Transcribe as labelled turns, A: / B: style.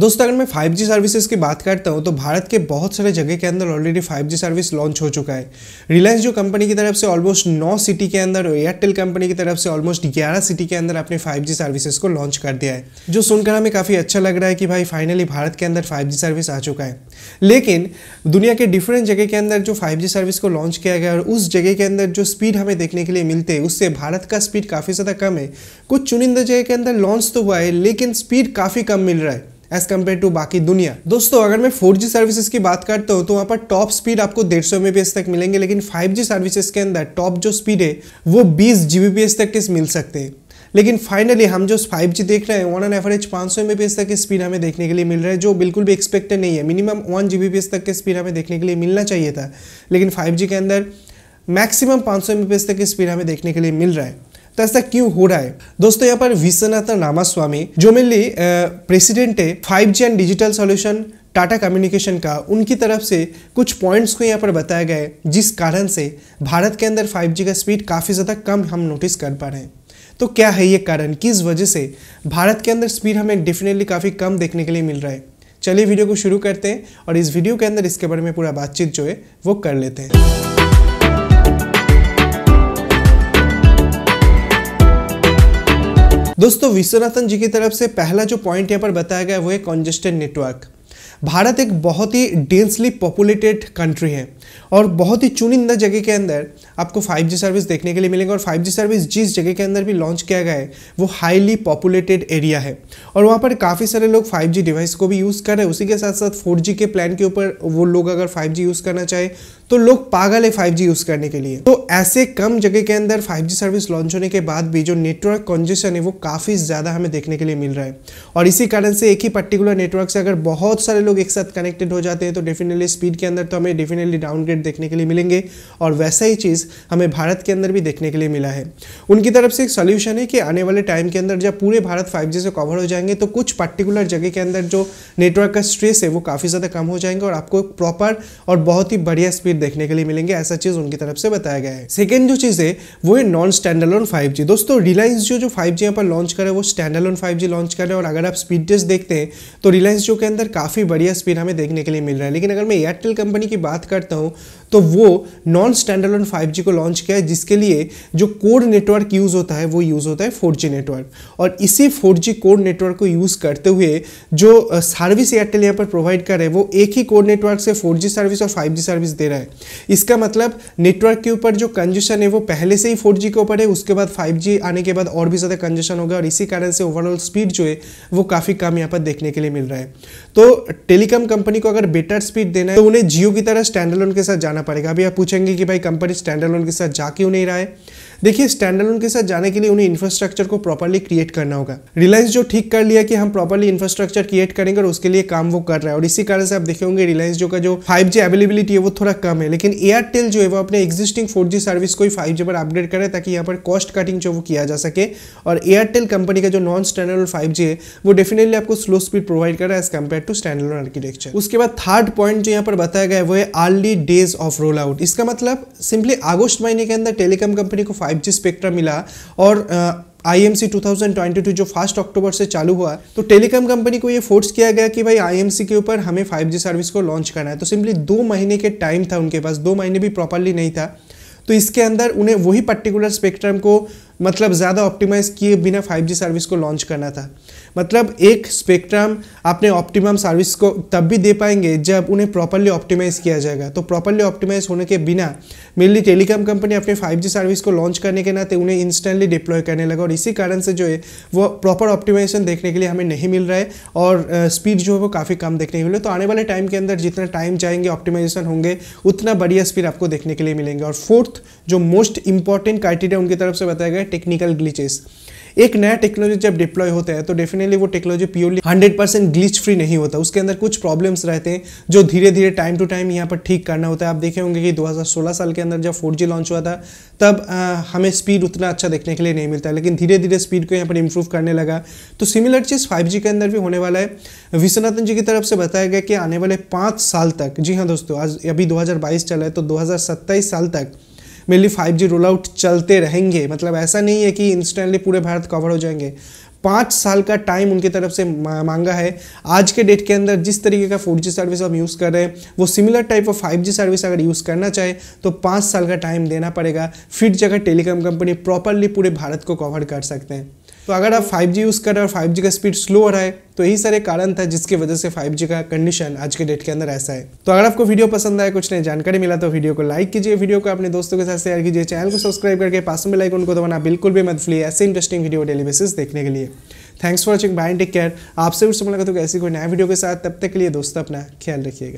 A: दोस्तों अगर मैं 5G सर्विसेज की बात करता हूँ तो भारत के बहुत सारे जगह के अंदर ऑलरेडी 5G सर्विस लॉन्च हो चुका है रिलायंस जो कंपनी की तरफ से ऑलमोस्ट 9 सिटी के अंदर और एयरटेल कंपनी की तरफ से ऑलमोस्ट 11 सिटी के अंदर अपने 5G सर्विसेज को लॉन्च कर दिया है जो सुनकर हमें काफ़ी अच्छा लग रहा है कि भाई फाइनली भारत के अंदर फाइव सर्विस आ चुका है लेकिन दुनिया के डिफरेंट जगह के अंदर जो फाइव सर्विस को लॉन्च किया गया और उस जगह के अंदर जो स्पीड हमें देखने के लिए मिलते हैं उससे भारत का स्पीड काफ़ी ज़्यादा कम है कुछ चुनिंदा जगह के अंदर लॉन्च तो हुआ है लेकिन स्पीड काफ़ी कम मिल रहा है एज कम्पेयर टू बाकी दुनिया दोस्तों अगर मैं फोर सर्विसेज की बात करता हूँ तो वहाँ पर टॉप स्पीड आपको डेढ़ सौ तक मिलेंगे लेकिन फाइव सर्विसेज के अंदर टॉप जो स्पीड है वो बीस जी तक के मिल सकते हैं लेकिन फाइनली हम जो 5G देख रहे हैं वन एन एवरेज 500 सौ तक की स्पीड हमें देखने के लिए मिल रहा है जो बिल्कुल भी एक्सपेक्टेड नहीं है मिनिमम वन जी तक की स्पीड हमें देखने के लिए मिलना चाहिए था लेकिन 5G के अंदर मैक्सिमम 500 सौ तक की स्पीड हमें देखने के लिए मिल रहा है तो ऐसा क्यों हो रहा है दोस्तों यहाँ पर विश्वनाथन रामास्वामी जो मेनली प्रेसिडेंट है five G and digital solution Tata Communication का उनकी तरफ से कुछ पॉइंट्स को यहाँ पर बताया गया है जिस कारण से भारत के अंदर 5G का स्पीड काफ़ी ज़्यादा कम हम नोटिस कर पा रहे हैं तो क्या है ये कारण किस वजह से भारत के अंदर स्पीड हमें डेफिनेटली काफ़ी कम देखने के लिए मिल रहा है चलिए वीडियो को शुरू करते हैं और इस वीडियो के अंदर इसके बारे में पूरा बातचीत जो है वो कर लेते हैं दोस्तों विश्वनाथन जी की तरफ से पहला जो पॉइंट यहाँ पर बताया गया वो है कॉन्जेस्टेड नेटवर्क भारत एक बहुत ही डेंसली पॉपुलेटेड कंट्री है और बहुत ही चुनिंदा जगह के अंदर आपको 5G सर्विस देखने के लिए मिलेंगे और 5G सर्विस जिस जगह के अंदर भी लॉन्च किया गया है वो हाईली पॉपुलेटेड एरिया है और वहाँ पर काफ़ी सारे लोग 5G डिवाइस को भी यूज़ कर रहे हैं उसी के साथ साथ 4G के प्लान के ऊपर वो लोग अगर 5G यूज़ करना चाहे तो लोग पागल है 5G यूज़ करने के लिए तो ऐसे कम जगह के अंदर 5G सर्विस लॉन्च होने के बाद भी जो नेटवर्क कंजेशन है वो काफ़ी ज़्यादा हमें देखने के लिए मिल रहा है और इसी कारण से एक ही पर्टिकुलर नेटवर्क से अगर बहुत सारे लोग एक साथ कनेक्टेड हो जाते हैं तो डेफिनेटली स्पीड के अंदर तो हमें डेफिनेटली डाउनग्रेड देखने के लिए मिलेंगे और वैसा ही चीज़ हमें भारत के अंदर भी देखने के लिए मिला है उनकी तरफ से एक सोल्यूशन है कि आने वाले टाइम के अंदर जब पूरे भारत फाइव से कवर हो जाएंगे तो कुछ पर्टिकुलर जगह के अंदर जो नेटवर्क का स्ट्रेस है वो काफ़ी ज़्यादा कम हो जाएंगे और आपको प्रॉपर और बहुत ही बढ़िया स्पीड देखने के लिए मिलेंगे ऐसा चीज़ उनकी तरफ से बताया गया है सेकेंड जो चीज़ है वो है नॉन ऑन फाइव जी दोस्तों रिलायंस जो जो फाइव जी यहाँ पर लॉन्च करे वो ऑन फाइव जी लॉन्च रहे और अगर आप स्पीड टेस्ट देखते हैं तो रिलायंस जो के अंदर काफ़ी बढ़िया स्पीड हमें देखने के लिए मिल रहा है लेकिन अगर मैं एयरटेल कंपनी की बात करता हूँ तो वो नॉन स्टैंडलोन फाइव 5G को लॉन्च किया है जिसके लिए जो कोर नेटवर्क यूज़ होता है वो यूज़ होता है 4G नेटवर्क और इसी 4G कोर नेटवर्क को यूज़ करते हुए जो सर्विस एयरटेल यहाँ पर प्रोवाइड कर रहे हैं वो एक ही कोर नेटवर्क से 4G सर्विस और 5G सर्विस दे रहा है इसका मतलब नेटवर्क के ऊपर जो कंजेशन है वो पहले से ही फोर के ऊपर है उसके बाद फाइव आने के बाद और भी ज़्यादा कंजेशन होगा और इसी कारण से ओवरऑल स्पीड जो है वो काफ़ी कम यहाँ पर देखने के लिए मिल रहा है तो टेलीकॉम कंपनी को अगर बेटर स्पीड देना है तो उन्हें जियो की तरह स्टैंडर्ड के साथ जाना पड़ेगा अभी आप पूछेंगे कि भाई कंपनी स्टैंडर्ड स्टैंड अलोन के साथ जा क्यों नहीं रहा है देखिए स्टैंड अलोन के साथ जाने के लिए उन्हें इंफ्रास्ट्रक्चर को प्रॉपरली क्रिएट करना होगा रिलायंस जो ठीक कर लिया कि हम प्रॉपरली इंफ्रास्ट्रक्चर क्रिएट करेंगे और उसके लिए काम वो कर रहा है और इसी कारण से आप देखेंगे रिलायंस जो का जो फाइव जी अवेलेबिलिटी है वो थोड़ा कम है लेकिन एयरटेल जो है वो अपने एक्जिस्टिंग फोर सर्विस को ही फाइव पर अपग्रेड करें ताकि यहाँ पर कॉस्ट कटिंग जो वो किया जा सके और एयरटेल कंपनी का जो नॉन स्टैंड अलोन फाइव है वो डेफिनेटली आपको स्लो स्पीड प्रोवाइड कर रहा है as compare to stand alone architecture उसके बाद थर्ड पॉइंट जो यहाँ पर बताया गया है वो है early days of roll out इसका मतलब सिंपली अगस्त महीने के अंदर टेलीकॉम कंपनी को 5G स्पेक्ट्रा मिला और आईएमसी 2022 जो फर्स्ट अक्टूबर से चालू हुआ तो टेलीकॉम कंपनी को ये फोर्स किया गया कि भाई आईएमसी के ऊपर हमें 5G सर्विस को लॉन्च करना है तो सिंपली दो महीने के टाइम था उनके पास दो महीने भी प्रॉपरली नहीं था तो इसके अंदर उन्हें वही पर्टिकुलर स्पेक्ट्रम को मतलब ज़्यादा ऑप्टिमाइज़ किए बिना 5G सर्विस को लॉन्च करना था मतलब एक स्पेक्ट्रम आपने ऑप्टिमम सर्विस को तब भी दे पाएंगे जब उन्हें प्रॉपरली ऑप्टिमाइज़ किया जाएगा तो प्रॉपरली ऑप्टिमाइज़ होने के बिना मेनली टेलीकॉम कंपनी अपने 5G सर्विस को लॉन्च करने के नाते उन्हें इंस्टेंटली डिप्लॉय करने लगा और इसी कारण से जो है वो प्रॉपर ऑप्टिमाइजेशन देखने के लिए हमें नहीं मिल रहा है और स्पीड जो है वो काफ़ी कम देखने को मिले तो आने वाले टाइम के अंदर जितना टाइम जाएंगे ऑप्टिमाइजेशन होंगे उतना बढ़िया स्पीड आपको देखने के लिए मिलेंगे और फोर्थ जो मोस्ट इंपॉर्टेंट क्राइटेरिया उनकी तरफ से बताया गया है टेक्निकल ग्लिचेस एक नया टेक्नोलॉजी जब डिप्लॉय होता है तो डेफिनेटली वो technology purely 100 percent glitch free नहीं होता उसके अंदर कुछ प्रॉब्लम्स रहते हैं जो धीरे धीरे टाइम टू टाइम यहाँ पर ठीक करना होता है आप देखे होंगे कि 2016 साल के अंदर जब 4G लॉन्च हुआ था तब आ, हमें स्पीड उतना अच्छा देखने के लिए नहीं मिलता लेकिन धीरे धीरे स्पीड को यहाँ पर इंप्रूव करने लगा तो सिमिलर चीज़ फाइव के अंदर भी होने वाला है विश्वनाथन जी की तरफ से बताया गया कि आने वाले पाँच साल तक जी हाँ दोस्तों आज अभी दो चल रहा है तो दो साल तक mainly five G roll out चलते रहेंगे मतलब ऐसा नहीं है कि इंस्टेंटली पूरे भारत कवर हो जाएंगे पाँच साल का टाइम उनकी तरफ से मांगा है आज के डेट के अंदर जिस तरीके का फोर सर्विस हम यूज़ कर रहे हैं वो similar type of five service अगर यूज़ करना चाहे तो पाँच साल का टाइम देना पड़ेगा फिर जगह टेलीकॉम कंपनी प्रॉपरली पूरे भारत को कवर कर सकते हैं तो अगर आप 5G यूज़ कर रहे हो और फाइव का स्पीड स्लो हो रहा है तो यही सारे कारण था जिसकी वजह से 5G का कंडीशन आज के डेट के अंदर ऐसा है तो अगर आपको वीडियो पसंद आया कुछ नई जानकारी मिला तो वीडियो को लाइक कीजिए वीडियो को अपने दोस्तों के साथ शेयर कीजिए चैनल को सब्सक्राइब करके पास में लाइक उनको दबाना बिल्कुल भी मत भूलिए ऐसे इंटरेस्टिंग वीडियो डेली बेसिस देखने के लिए thanks for watching bye take care आपसे फिर से मुलाकात होगी ऐसी कोई नया वीडियो के साथ तब तक के लिए दोस्तों अपना ख्याल रखिएगा